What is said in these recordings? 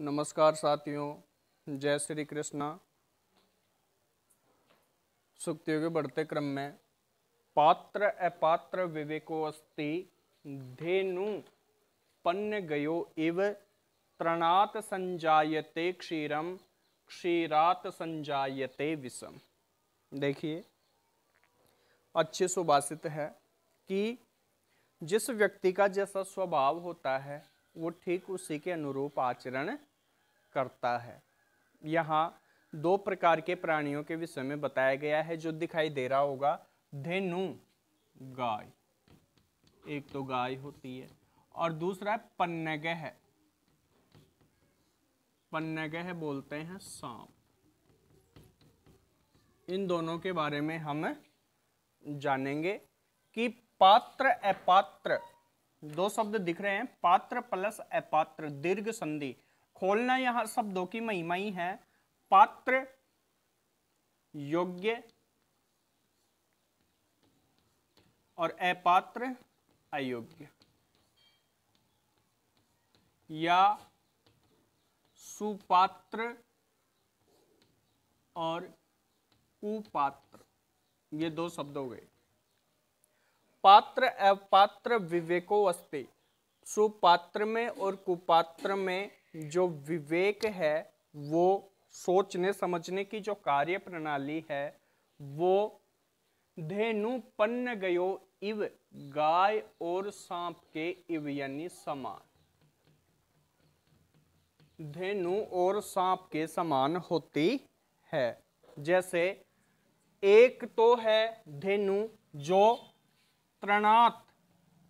नमस्कार साथियों जय श्री कृष्णा सुक्तियों के बढ़ते क्रम में पात्र अपात्र अस्ति धेनु पन्न गयो इव तृणात संजायते क्षीरम क्षीरात संजायते विषम देखिए अच्छे सुभाषित है कि जिस व्यक्ति का जैसा स्वभाव होता है वो ठीक उसी के अनुरूप आचरण करता है यहाँ दो प्रकार के प्राणियों के विषय में बताया गया है जो दिखाई दे रहा होगा धेनु गाय एक तो गाय होती है और दूसरा है पन्नगह पन्नगह बोलते हैं सांप इन दोनों के बारे में हम जानेंगे कि पात्र अपात्र दो शब्द दिख रहे हैं पात्र प्लस अपात्र दीर्घ संधि खोलना यहां शब्दों की महिमा ही है पात्र योग्य और अपात्र अयोग्य या सुपात्र और कुपात्र ये दो शब्द हो गए पात्र अपात्र विवेको अस्ति सुपात्र में और कुपात्र में जो विवेक है वो सोचने समझने की जो कार्य प्रणाली है वो धेनु पन्न गयो इव गाय और सांप के इव यानी समान धेनु और सांप के समान होती है जैसे एक तो है धेनु जो तृणात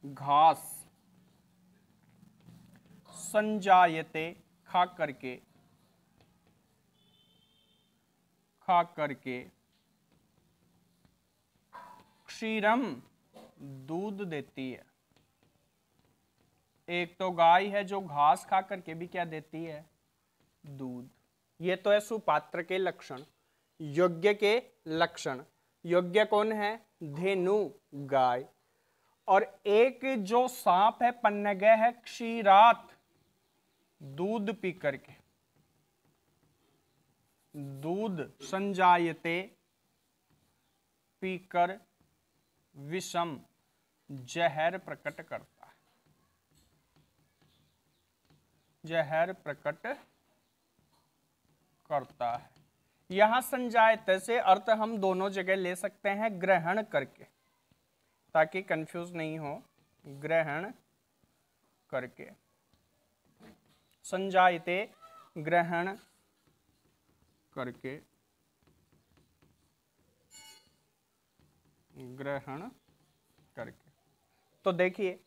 घास संजायते खा करके खा करके क्षीरम दूध देती है एक तो गाय है जो घास खा करके भी क्या देती है दूध ये तो है सुपात्र के लक्षण यज्ञ के लक्षण यज्ञ कौन है धेनु गाय और एक जो सांप है गह है क्षीरात दूध पी करके दूध संजायते पीकर विषम जहर प्रकट करता है जहर प्रकट करता है यहां संजायत से अर्थ हम दोनों जगह ले सकते हैं ग्रहण करके ताकि कंफ्यूज नहीं हो ग्रहण करके संजायते ग्रहण करके ग्रहण करके तो देखिए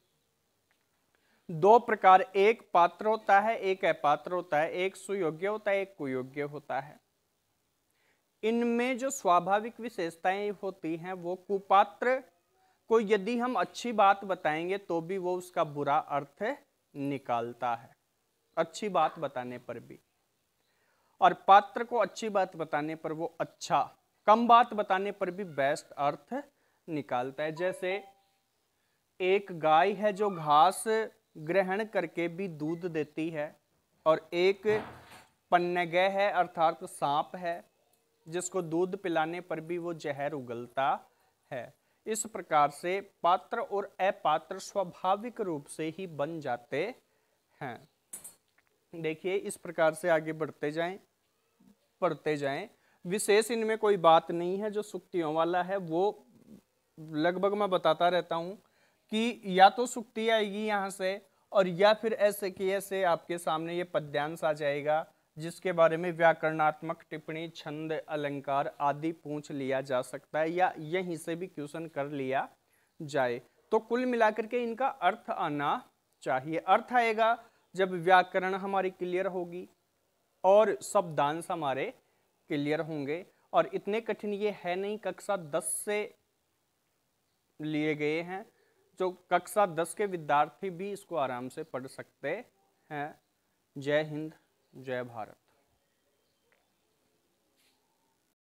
दो प्रकार एक पात्र होता है एक अपात्र होता है एक सुयोग्य होता है एक कुयोग्य होता है इनमें जो स्वाभाविक विशेषताएं होती हैं वो कुपात्र को यदि हम अच्छी बात बताएंगे तो भी वो उसका बुरा अर्थ निकालता है अच्छी बात बताने पर भी और पात्र को अच्छी बात बताने पर वो अच्छा कम बात बताने पर भी बेस्ट अर्थ निकालता है जैसे एक गाय है जो घास ग्रहण करके भी दूध देती है और एक पन्नगह है अर्थात सांप है जिसको दूध पिलाने पर भी वो जहर उगलता है इस प्रकार से पात्र और अपात्र स्वाभाविक रूप से ही बन जाते हैं देखिए इस प्रकार से आगे बढ़ते जाएं पढ़ते जाएं विशेष इनमें कोई बात नहीं है जो सुक्तियों वाला है वो लगभग मैं बताता रहता हूं कि या तो सुक्ति आएगी यहाँ से और या फिर ऐसे कि ऐसे आपके सामने ये पद्यांश आ जाएगा जिसके बारे में व्याकरणात्मक टिप्पणी छंद अलंकार आदि पूछ लिया जा सकता है या यहीं से भी क्वेश्चन कर लिया जाए तो कुल मिलाकर के इनका अर्थ आना चाहिए अर्थ आएगा जब व्याकरण हमारी क्लियर होगी और शब्दांश हमारे क्लियर होंगे और इतने कठिन ये है नहीं कक्षा दस से लिए गए हैं जो कक्षा दस के विद्यार्थी भी इसको आराम से पढ़ सकते हैं जय हिंद जय भारत